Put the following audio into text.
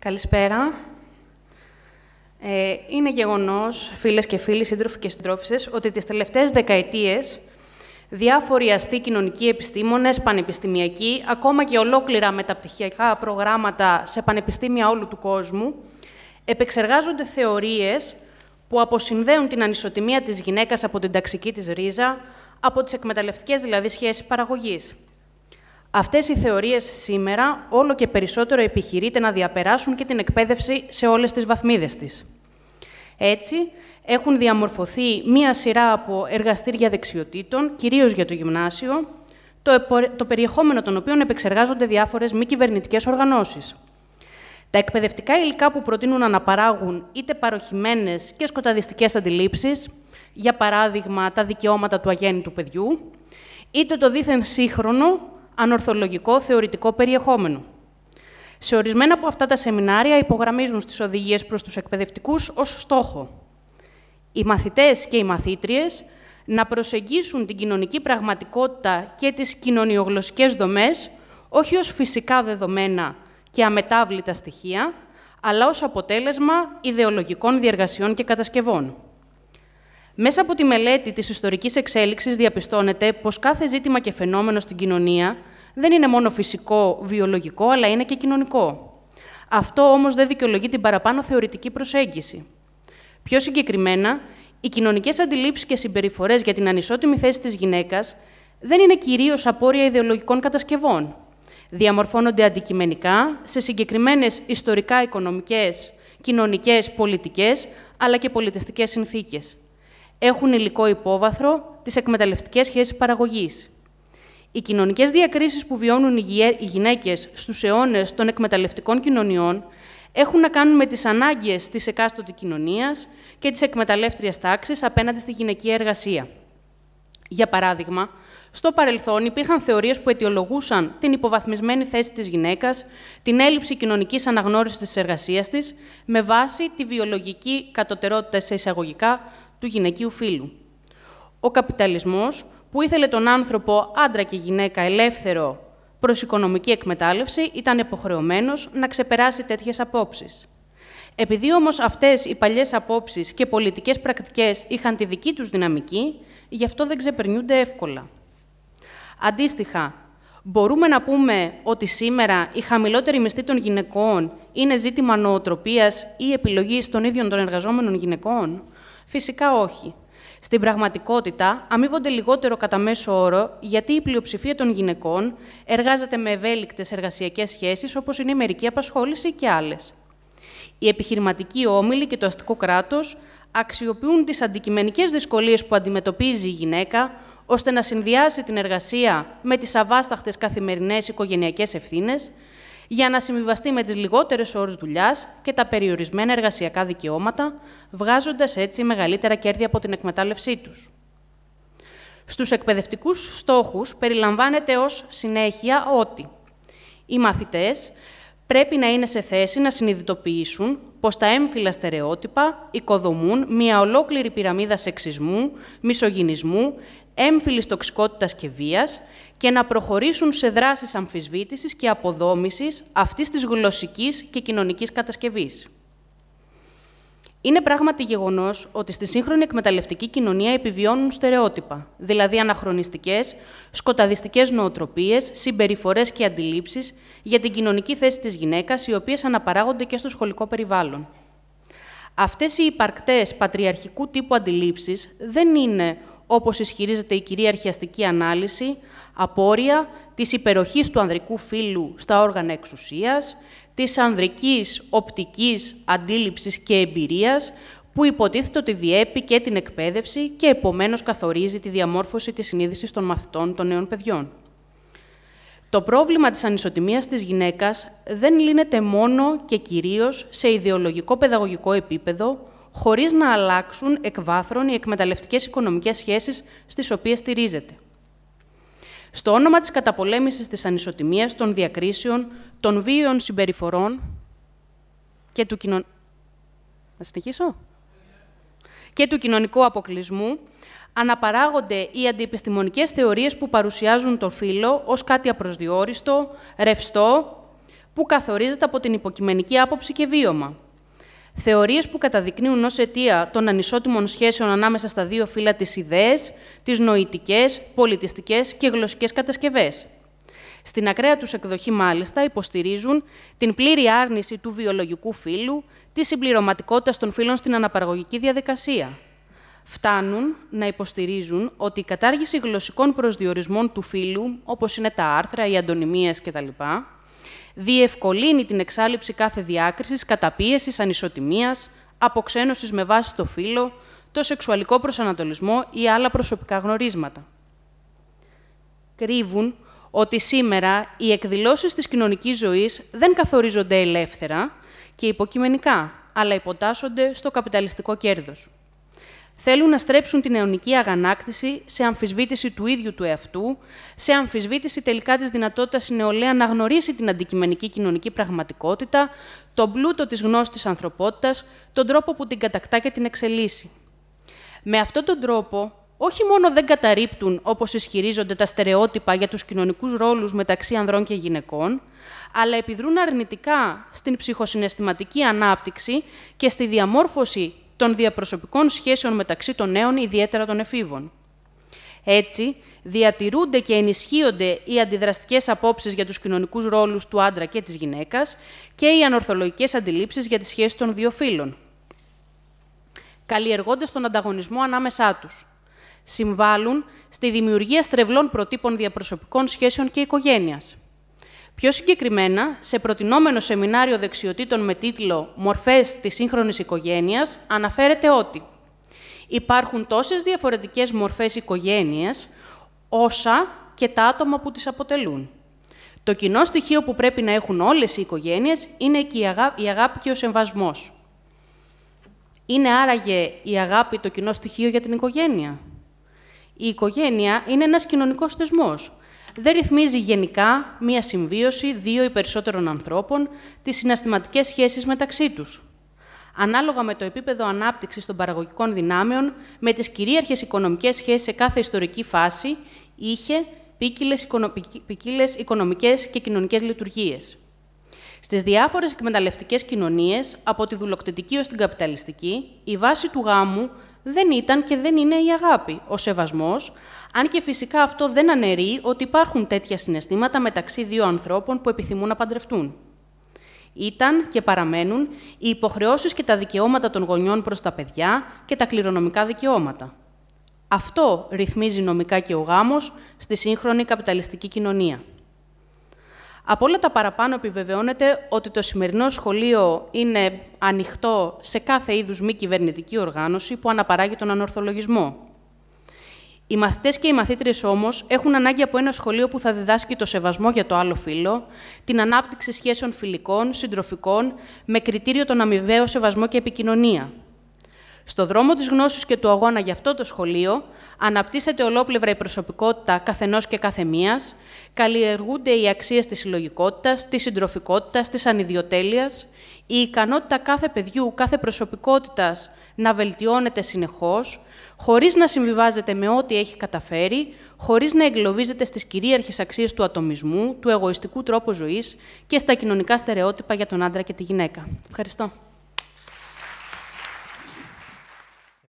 Καλησπέρα. Ε, είναι γεγονός, φίλες και φίλοι, σύντροφοι και συντρόφισσες, ότι τις τελευταίες δεκαετίες διάφοροι αστεί κοινωνικοί επιστήμονες, πανεπιστημιακοί, ακόμα και ολόκληρα μεταπτυχιακά προγράμματα σε πανεπιστήμια όλου του κόσμου, επεξεργάζονται θεωρίες που αποσυνδέουν την ανισοτιμία της γυναίκας από την ταξική της ρίζα, από τις εκμεταλλευτικές δηλαδή σχέσεις παραγωγής. Αυτές οι θεωρίες σήμερα όλο και περισσότερο επιχειρείται να διαπεράσουν και την εκπαίδευση σε όλες τις βαθμίδες της. Έτσι, έχουν διαμορφωθεί μία σειρά από εργαστήρια δεξιοτήτων, κυρίως για το γυμνάσιο, το περιεχόμενο των οποίων επεξεργάζονται διάφορες μη κυβερνητικές οργανώσεις. Τα εκπαιδευτικά υλικά που προτείνουν να αναπαράγουν είτε παροχημένες και σκοταδιστικές αντιλήψεις, για παράδειγμα τα δικαιώματα του αγέννητου παιδιού, είτε το δίθεν σύγχρονο ανορθολογικό θεωρητικό περιεχόμενο. Σε ορισμένα από αυτά τα σεμινάρια υπογραμμίζουν στις οδηγίες προς τους εκπαιδευτικούς ως στόχο. Οι μαθητές και οι μαθήτριες να προσεγγίσουν την κοινωνική πραγματικότητα και τις κοινωνιογλωσσικές δομές, όχι ως φυσικά δεδομένα και αμετάβλητα στοιχεία, αλλά ως αποτέλεσμα ιδεολογικών διεργασιών και κατασκευών. Μέσα από τη μελέτη της ιστορικής εξέλιξης διαπιστώνεται πως κάθε ζήτημα και φαινόμενο στην κοινωνία δεν είναι μόνο φυσικό, βιολογικό, αλλά είναι και κοινωνικό. Αυτό όμως δεν δικαιολογεί την παραπάνω θεωρητική προσέγγιση. Πιο συγκεκριμένα, οι κοινωνικές αντιλήψεις και συμπεριφορές για την ανισότιμη θέση της γυναίκας δεν είναι κυρίως απόρρια ιδεολογικών κατασκευών. Διαμορφώνονται αντικειμενικά σε συγκεκριμένες ιστορικά, οικονομικές, κοινωνικές, πολιτικές, αλλά και πολιτιστικές συνθήκες. Έχουν υλικό υπόβαθρο τις εκμεταλλευτικές σχέσεις παραγωγής. Οι κοινωνικές διακρίσεις που βιώνουν οι γυναίκες στους αιώνες των εκμεταλλευτικών κοινωνιών έχουν να κάνουν με τις ανάγκες της εκάστοτε κοινωνίας και της εκμεταλλεύτριας τάξης απέναντι στη γυναική εργασία. Για παράδειγμα, στο παρελθόν υπήρχαν θεωρίες που αιτιολογούσαν την υποβαθμισμένη θέση της γυναίκας, την έλλειψη κοινωνικής αναγνώρισης της εργασίας της, με βάση τη βιολογική κατωτερότητα σε εισαγωγικά του γυναικείου φύλου. Ο καπιταλισμός, που ήθελε τον άνθρωπο, άντρα και γυναίκα, ελεύθερο προς οικονομική εκμετάλλευση, ήταν υποχρεωμένος να ξεπεράσει τέτοιες απόψεις. Επειδή όμως αυτές οι παλιές απόψεις και πολιτικές πρακτικές είχαν τη δική τους δυναμική, γι' αυτό δεν ξεπερνούνται εύκολα. Αντίστοιχα, μπορούμε να πούμε ότι σήμερα η χαμηλότερη μισθή των γυναικών είναι ζήτημα νοοτροπίας ή επιλογής των ίδιων των εργαζόμενων γυναικών. Φυσικά όχι. Στην πραγματικότητα, αμείβονται λιγότερο κατά μέσο όρο, γιατί η πλειοψηφία των γυναικών εργάζεται με ευέλικτες εργασιακές σχέσεις, όπως είναι η μερική απασχόληση και άλλες. Οι επιχειρηματικοί όμιλοι και το αστικό κράτος αξιοποιούν τις αντικειμενικές δυσκολίες που αντιμετωπίζει η γυναίκα, ώστε να συνδυάσει την εργασία με τις αβάσταχτες καθημερινές οικογενειακές ευθύνες για να συμβιβαστεί με τις λιγότερες ώρες δουλειάς και τα περιορισμένα εργασιακά δικαιώματα, βγάζοντας έτσι μεγαλύτερα κέρδη από την εκμετάλλευσή τους. Στους εκπαιδευτικούς στόχους περιλαμβάνεται ως συνέχεια ότι οι μαθητές πρέπει να είναι σε θέση να συνειδητοποιήσουν πως τα έμφυλα στερεότυπα οικοδομούν μια ολόκληρη πυραμίδα σεξισμού, μισογυνισμού, έμφυλης τοξικότητας και βίας και να προχωρήσουν σε δράσεις αμφισβήτησης και αποδόμησης αυτής της γλωσσικής και κοινωνικής κατασκευής. Είναι πράγματι γεγονός ότι στη σύγχρονη εκμεταλλευτική κοινωνία επιβιώνουν στερεότυπα, δηλαδή αναχρονιστικές, σκοταδιστικές νοοτροπίες, συμπεριφορές και αντιλήψεις για την κοινωνική θέση της γυναίκας, οι οποίες αναπαράγονται και στο σχολικό περιβάλλον. Αυτές οι υπαρκτές πατριαρχικού τύπου αντιλήψεις δεν είναι όπως ισχυρίζεται η κυρίαρχη αστική ανάλυση, απόρρια της υπεροχής του ανδρικού φύλου στα όργανα εξουσίας, της ανδρικής οπτικής αντίληψης και εμπειρίας, που υποτίθεται ότι διέπει και την εκπαίδευση και επομένως καθορίζει τη διαμόρφωση της συνείδησης των μαθητών των νέων παιδιών. Το πρόβλημα της ανισοτιμίας της γυναίκας δεν λύνεται μόνο και κυρίως σε ιδεολογικό-παιδαγωγικό επίπεδο, χωρίς να αλλάξουν εκ βάθρων οι εκμεταλλευτικές οικονομικές σχέσεις στις οποίες στηρίζεται. Στο όνομα της καταπολέμησης της ανισοτιμίας, των διακρίσεων, των βίαιων συμπεριφορών και του κοινων... και του κοινωνικού αποκλεισμού, αναπαράγονται οι αντιεπιστημονικές θεωρίες που παρουσιάζουν το φύλλο ως κάτι απροσδιόριστο, ρευστό, που καθορίζεται από την υποκειμενική άποψη και βίωμα θεωρίες που καταδεικνύουν ως αιτία των ανισότιμων σχέσεων ανάμεσα στα δύο φύλλα τις ιδέες, τις νοητικές, πολιτιστικές και γλωσσικές κατασκευές. Στην ακραία τους εκδοχή, μάλιστα, υποστηρίζουν την πλήρη άρνηση του βιολογικού φύλου, τη συμπληρωματικότητα των φύλων στην αναπαραγωγική διαδικασία. Φτάνουν να υποστηρίζουν ότι η κατάργηση γλωσσικών προσδιορισμών του φύλου, όπως είναι τα άρθρα, οι αντωνυμίες κτλ., διευκολύνει την εξάλληψη κάθε διάκρισης, καταπίεσης, ανισοτιμίας, αποξένωσης με βάση το φύλλο, το σεξουαλικό προσανατολισμό ή άλλα προσωπικά γνωρίσματα. Κρύβουν ότι σήμερα οι εκδηλώσεις της κοινωνικής ζωής δεν καθορίζονται ελεύθερα και υποκειμενικά, αλλά υποτάσσονται στο καπιταλιστικό κέρδος θέλουν να στρέψουν την αιωνική αγανάκτηση σε αμφισβήτηση του ίδιου του εαυτού, σε αμφισβήτηση τελικά της δυνατότητας η νεολαία να γνωρίσει την αντικειμενική κοινωνική πραγματικότητα, τον πλούτο της γνώσης της ανθρωπότητας, τον τρόπο που την κατακτά και την εξελίσσει. Με αυτόν τον τρόπο, όχι μόνο δεν καταρρύπτουν, όπως ισχυρίζονται τα στερεότυπα για τους κοινωνικούς ρόλους μεταξύ ανδρών και γυναικών, αλλά επιδρούν αρνητικά στην ψυχοσυναισθηματική ανάπτυξη και στη διαμόρφωση των διαπροσωπικών σχέσεων μεταξύ των νέων, ιδιαίτερα των εφήβων. Έτσι, διατηρούνται και ενισχύονται οι αντιδραστικές απόψεις για τους κοινωνικούς ρόλους του άντρα και της γυναίκας και οι ανορθολογικές αντιλήψεις για τις σχέσεις των δύο φύλων, καλλιεργώντας τον ανταγωνισμό ανάμεσά τους. Συμβάλλουν στη δημιουργία στρεβλών προτύπων διαπροσωπικών σχέσεων και οικογένειας. Πιο συγκεκριμένα, σε προτινόμενο σεμινάριο δεξιοτήτων με τίτλο «Μορφές της σύγχρονης οικογένειας» αναφέρεται ότι υπάρχουν τόσες διαφορετικές μορφές οικογένειας, όσα και τα άτομα που τις αποτελούν. Το κοινό στοιχείο που πρέπει να έχουν όλες οι οικογένειες είναι και η αγάπη, η αγάπη και ο σεμβασμός. Είναι άραγε η αγάπη το κοινό στοιχείο για την οικογένεια. Η οικογένεια είναι ένας κοινωνικός θεσμός, δεν ρυθμίζει γενικά μία συμβίωση δύο ή περισσότερων ανθρώπων, τις συναστηματικές σχέσεις μεταξύ τους. Ανάλογα με το επίπεδο ανάπτυξης των παραγωγικών δυνάμεων, με τις κυρίαρχες οικονομικές σχέσεις σε κάθε ιστορική φάση, είχε ποικίλες οικονομικές και κοινωνικές λειτουργίες. Στις διάφορες εκμεταλλευτικές κοινωνίες, από τη δουλοκτητική ως την καπιταλιστική, η βάση του γάμου δεν ήταν και δεν είναι η αγάπη, ο σεβασμός, αν και φυσικά αυτό δεν αναιρεί ότι υπάρχουν τέτοια συναισθήματα μεταξύ δύο ανθρώπων που επιθυμούν να παντρευτούν. Ήταν και παραμένουν οι υποχρεώσεις και τα δικαιώματα των γονιών προς τα παιδιά και τα κληρονομικά δικαιώματα. Αυτό ρυθμίζει νομικά και ο γάμος στη σύγχρονη καπιταλιστική κοινωνία. Από όλα τα παραπάνω επιβεβαιώνεται ότι το σημερινό σχολείο είναι ανοιχτό σε κάθε είδους μη κυβερνητική οργάνωση που αναπαράγει τον ανορθολογισμό. Οι μαθητές και οι μαθήτριες όμως έχουν ανάγκη από ένα σχολείο που θα διδάσκει το σεβασμό για το άλλο φύλλο, την ανάπτυξη σχέσεων φιλικών, συντροφικών, με κριτήριο τον αμοιβαίο σεβασμό και επικοινωνία. Στο δρόμο της γνώσης και του αγώνα για αυτό το σχολείο, αναπτύσσεται ολόπλευρα η προσωπικότητα καθενός και καθεμίας, καλλιεργούνται οι αξίες της συλλογικότητας, της συντροφικότητας, της ανιδιοτέλειας, η ικανότητα κάθε παιδιού, κάθε προσωπικότητας να βελτιώνεται συνεχώς, χωρίς να συμβιβάζεται με ό,τι έχει καταφέρει, χωρίς να εγκλωβίζεται στις κυρίαρχες αξίες του ατομισμού, του εγωιστικού τρόπου ζωής και στα κοινωνικά στερεότυπα για τον άντρα και τη γυναίκα. Ευχαριστώ.